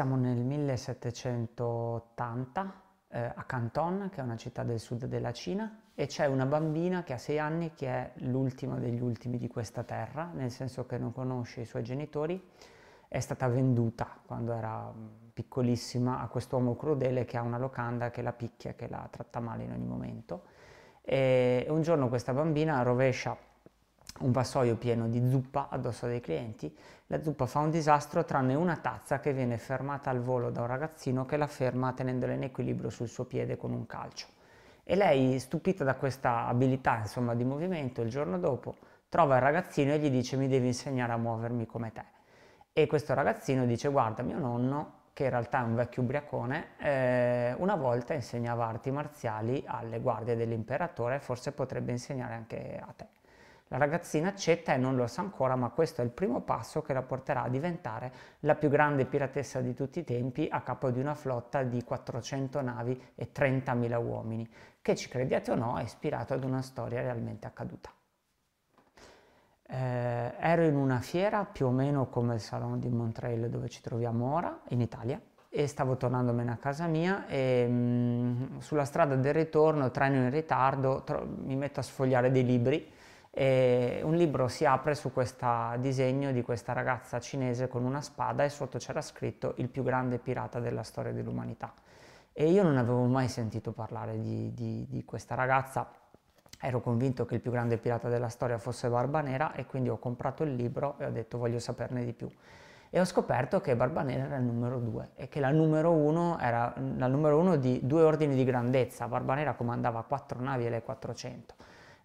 Siamo nel 1780 eh, a Canton, che è una città del sud della Cina, e c'è una bambina che ha sei anni che è l'ultima degli ultimi di questa terra, nel senso che non conosce i suoi genitori, è stata venduta quando era mm, piccolissima a quest'uomo crudele che ha una locanda che la picchia, che la tratta male in ogni momento. E un giorno questa bambina rovescia un vassoio pieno di zuppa addosso ai clienti, la zuppa fa un disastro tranne una tazza che viene fermata al volo da un ragazzino che la ferma tenendola in equilibrio sul suo piede con un calcio. E lei, stupita da questa abilità insomma, di movimento, il giorno dopo trova il ragazzino e gli dice mi devi insegnare a muovermi come te. E questo ragazzino dice guarda mio nonno, che in realtà è un vecchio ubriacone, eh, una volta insegnava arti marziali alle guardie dell'imperatore, forse potrebbe insegnare anche a te. La ragazzina accetta e non lo sa ancora, ma questo è il primo passo che la porterà a diventare la più grande piratessa di tutti i tempi a capo di una flotta di 400 navi e 30.000 uomini, che ci crediate o no è ispirato ad una storia realmente accaduta. Eh, ero in una fiera più o meno come il Salon di Montreal dove ci troviamo ora, in Italia, e stavo tornandomene a casa mia e mh, mm, sulla strada del ritorno, treno in ritardo, tro- mi metto a sfogliare dei libri e un libro si apre su questo disegno di questa ragazza cinese con una spada e sotto c'era scritto il più grande pirata della storia dell'umanità. E io non avevo mai sentito parlare di, di, di questa ragazza, ero convinto che il più grande pirata della storia fosse Barbanera e quindi ho comprato il libro e ho detto voglio saperne di più e ho scoperto che Barbanera era il numero due e che la numero uno era la numero 1 di due ordini di grandezza. Barbanera comandava quattro navi e le 400.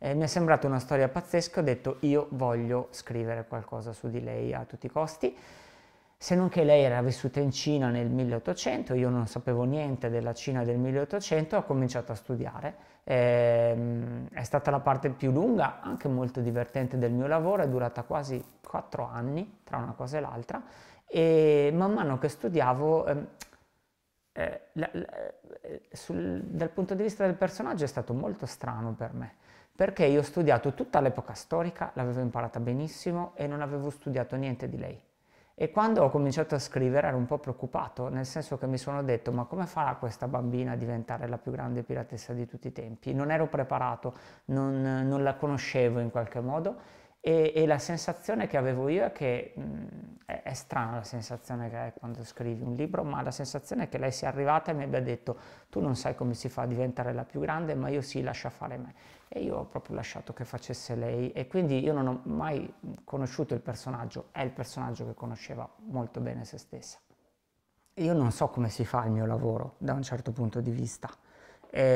Eh, mi è sembrata una storia pazzesca, ho detto io voglio scrivere qualcosa su di lei a tutti i costi, se non che lei era vissuta in Cina nel 1800, io non sapevo niente della Cina del 1800, ho cominciato a studiare. Eh, è stata la parte più lunga, anche molto divertente del mio lavoro, è durata quasi 4 anni tra una cosa e l'altra e man mano che studiavo... Eh, eh, la, la, eh, sul, dal punto di vista del personaggio è stato molto strano per me, perché io ho studiato tutta l'epoca storica, l'avevo imparata benissimo e non avevo studiato niente di lei. E quando ho cominciato a scrivere ero un po' preoccupato, nel senso che mi sono detto ma come farà questa bambina a diventare la più grande piratessa di tutti i tempi? Non ero preparato, non, non la conoscevo in qualche modo e, e, la sensazione che avevo io è che mh, è, è, strana la sensazione che hai quando scrivi un libro, ma la sensazione è che lei sia arrivata e mi abbia detto tu non sai come si fa a diventare la più grande, ma io sì, lascia fare me. E io ho proprio lasciato che facesse lei e quindi io non ho mai conosciuto il personaggio, è il personaggio che conosceva molto bene se stessa. Io non so come si fa il mio lavoro da un certo punto di vista. E,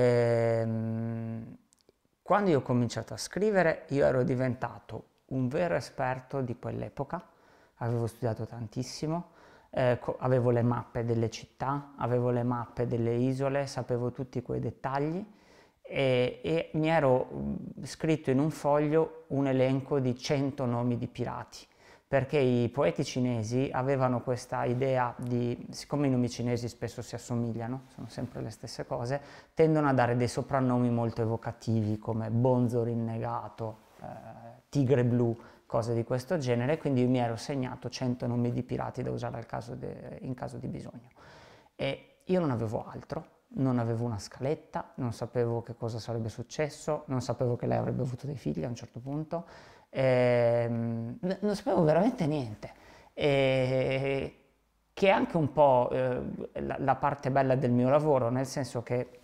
ehm, mh, quando io ho cominciato a scrivere, io ero diventato un vero esperto di quell'epoca, avevo studiato tantissimo, eh, avevo le mappe delle città, avevo le mappe delle isole, sapevo tutti quei dettagli e, e mi ero mm, scritto in un foglio un elenco di 100 nomi di pirati perché i poeti cinesi avevano questa idea di, siccome i nomi cinesi spesso si assomigliano, sono sempre le stesse cose, tendono a dare dei soprannomi molto evocativi come Bonzo rinnegato, eh, tigre blu, cose di questo genere, quindi mi ero segnato 100 nomi di pirati da usare caso de, in caso di bisogno. E io non avevo altro, non avevo una scaletta, non sapevo che cosa sarebbe successo, non sapevo che lei avrebbe avuto dei figli a un certo punto, ehm, non sapevo veramente niente. E, che è anche un po' eh, la, la parte bella del mio lavoro, nel senso che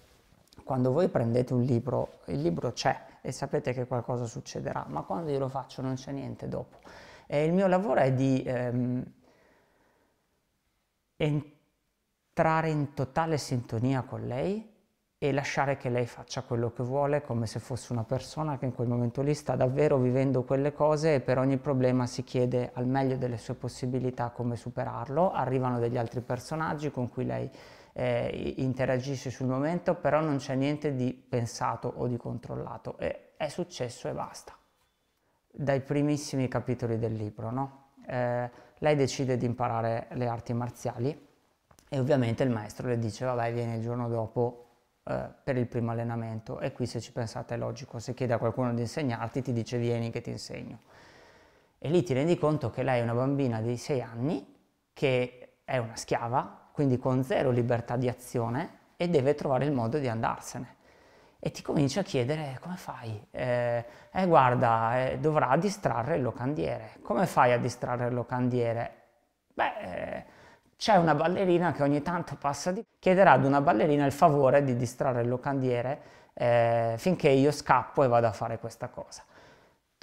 quando voi prendete un libro, il libro c'è, e sapete che qualcosa succederà, ma quando io lo faccio non c'è niente dopo. E il mio lavoro è di ehm, entrare in totale sintonia con lei e lasciare che lei faccia quello che vuole, come se fosse una persona che in quel momento lì sta davvero vivendo quelle cose e per ogni problema si chiede al meglio delle sue possibilità come superarlo. Arrivano degli altri personaggi con cui lei eh, interagisce sul momento, però non c'è niente di pensato o di controllato, e è successo e basta. Dai primissimi capitoli del libro, no? eh, lei decide di imparare le arti marziali e ovviamente il maestro le dice vabbè vieni il giorno dopo eh, per il primo allenamento e qui se ci pensate è logico, se chiede a qualcuno di insegnarti ti dice vieni che ti insegno. E lì ti rendi conto che lei è una bambina di 6 anni che è una schiava quindi con zero libertà di azione, e deve trovare il modo di andarsene. E ti comincia a chiedere come fai? Eh, eh guarda, eh, dovrà distrarre il locandiere. Come fai a distrarre il locandiere? Beh, eh, c'è una ballerina che ogni tanto passa di... chiederà ad una ballerina il favore di distrarre il locandiere eh, finché io scappo e vado a fare questa cosa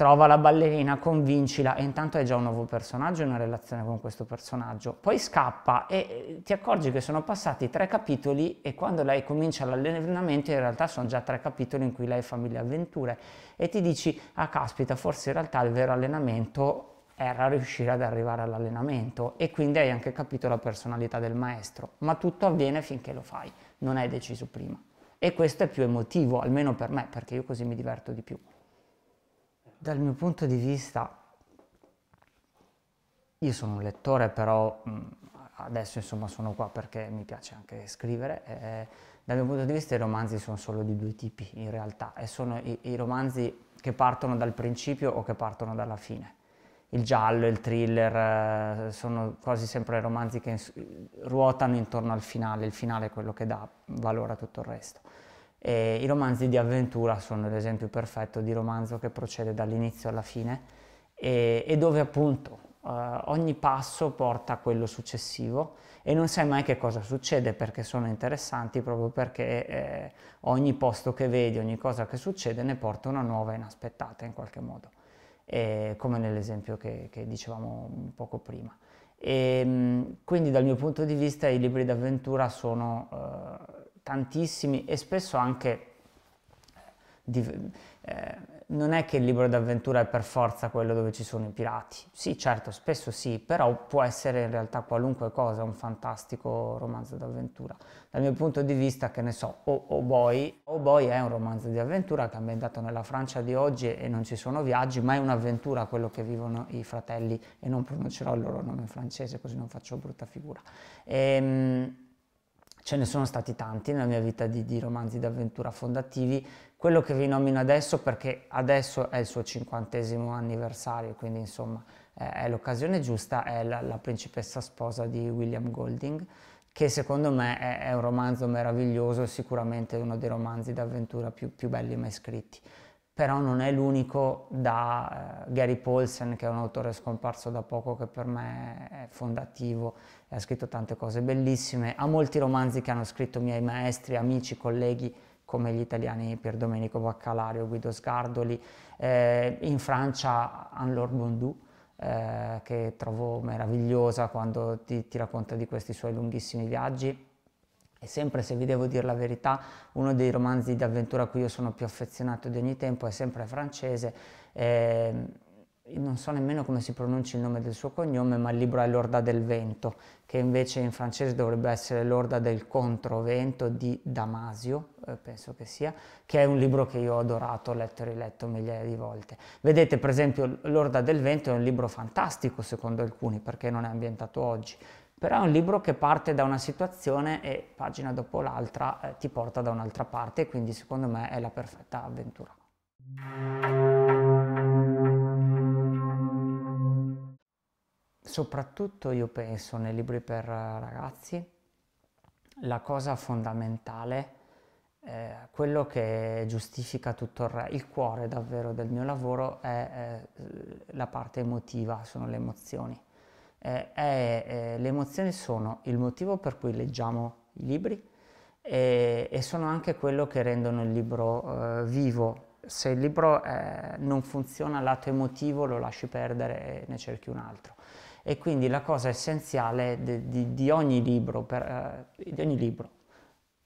trova la ballerina, convincila e intanto hai già un nuovo personaggio, una relazione con questo personaggio. Poi scappa e eh, ti accorgi che sono passati tre capitoli e quando lei comincia l'allenamento in realtà sono già tre capitoli in cui lei fa mille avventure e ti dici, ah caspita, forse in realtà il vero allenamento era riuscire ad arrivare all'allenamento e quindi hai anche capito la personalità del maestro, ma tutto avviene finché lo fai, non hai deciso prima. E questo è più emotivo, almeno per me, perché io così mi diverto di più. Dal mio punto di vista, io sono un lettore, però mm, adesso insomma sono qua perché mi piace anche scrivere. Eh, dal mio punto di vista i romanzi sono solo di due tipi in realtà, e sono i, i romanzi che partono dal principio o che partono dalla fine. Il giallo, il thriller, eh, sono quasi sempre romanzi che ruotano intorno al finale, il finale è quello che dà valore a tutto il resto. E I romanzi di avventura sono l'esempio perfetto di romanzo che procede dall'inizio alla fine e, e dove appunto eh, ogni passo porta a quello successivo e non sai mai che cosa succede perché sono interessanti proprio perché eh, ogni posto che vedi, ogni cosa che succede ne porta una nuova inaspettata in qualche modo, e, come nell'esempio che, che dicevamo poco prima. E, ehm, quindi dal mio punto di vista i libri d'avventura sono... Eh, tantissimi e spesso anche eh, di, eh, non è che il libro d'avventura è per forza quello dove ci sono i pirati. Sì, certo, spesso sì, però può essere in realtà qualunque cosa un fantastico romanzo d'avventura. Dal mio punto di vista, che ne so, O, o Boy. O Boy è un romanzo di avventura che è ambientato nella Francia di oggi e non ci sono viaggi, ma è un'avventura quello che vivono i fratelli e non pronuncerò il loro nome in francese così non faccio brutta figura. Ehm, ce ne sono stati tanti nella mia vita di, di romanzi d'avventura fondativi, quello che vi nomino adesso perché adesso è il suo cinquantesimo anniversario, quindi insomma è l'occasione giusta, è la, la, principessa sposa di William Golding, che secondo me è, è un romanzo meraviglioso e sicuramente uno dei romanzi d'avventura più, più belli mai scritti però non è l'unico da eh, Gary Paulsen, che è un autore scomparso da poco, che per me è fondativo e ha scritto tante cose bellissime. Ha molti romanzi che hanno scritto miei maestri, amici, colleghi, come gli italiani Pier Domenico Baccalario, Guido Sgardoli. Eh, in Francia, Anne-Laure Bondou, eh, che trovo meravigliosa quando ti, ti racconta di questi suoi lunghissimi viaggi e sempre, se vi devo dire la verità, uno dei romanzi di avventura a cui io sono più affezionato di ogni tempo è sempre francese. Eh, non so nemmeno come si pronuncia il nome del suo cognome, ma il libro è L'Orda del Vento, che invece in francese dovrebbe essere L'Orda del Controvento di Damasio, eh, penso che sia, che è un libro che io ho adorato, ho letto e riletto migliaia di volte. Vedete, per esempio, L'Orda del Vento è un libro fantastico secondo alcuni, perché non è ambientato oggi, però è un libro che parte da una situazione e pagina dopo l'altra eh, ti porta da un'altra parte, quindi secondo me è la perfetta avventura. Soprattutto io penso nei libri per eh, ragazzi, la cosa fondamentale, eh, quello che giustifica tutto il resto, il cuore davvero del mio lavoro è eh, la parte emotiva, sono le emozioni eh, è, eh, le emozioni sono il motivo per cui leggiamo i libri e, e sono anche quello che rendono il libro eh, vivo. Se il libro eh, non funziona lato emotivo lo lasci perdere e ne cerchi un altro. E quindi la cosa essenziale di, di, di, ogni, libro per, eh, di ogni libro,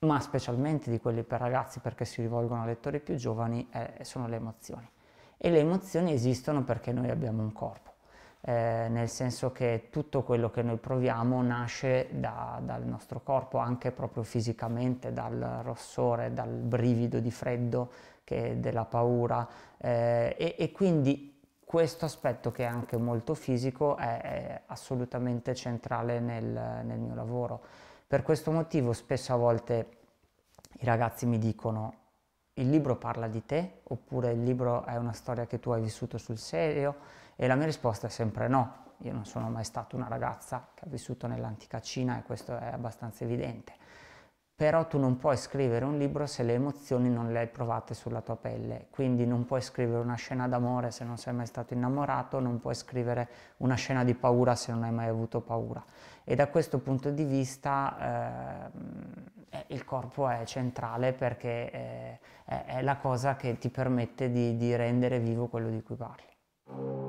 ma specialmente di quelli per ragazzi perché si rivolgono a lettori più giovani, sono le emozioni. E le emozioni esistono perché noi abbiamo un corpo eh, nel senso che tutto quello che noi proviamo nasce da, dal nostro corpo, anche proprio fisicamente, dal rossore, dal brivido di freddo, della paura eh, e, e, quindi questo aspetto che è anche molto fisico è, è assolutamente centrale nel, nel mio lavoro. Per questo motivo spesso a volte i ragazzi mi dicono il libro parla di te oppure il libro è una storia che tu hai vissuto sul serio? E la mia risposta è sempre no. Io non sono mai stata una ragazza che ha vissuto nell'antica Cina e questo è abbastanza evidente però tu non puoi scrivere un libro se le emozioni non le hai provate sulla tua pelle, quindi non puoi scrivere una scena d'amore se non sei mai stato innamorato, non puoi scrivere una scena di paura se non hai mai avuto paura. E da questo punto di vista ehm, eh, il corpo è centrale perché eh, è, è, la cosa che ti permette di, di rendere vivo quello di cui parli.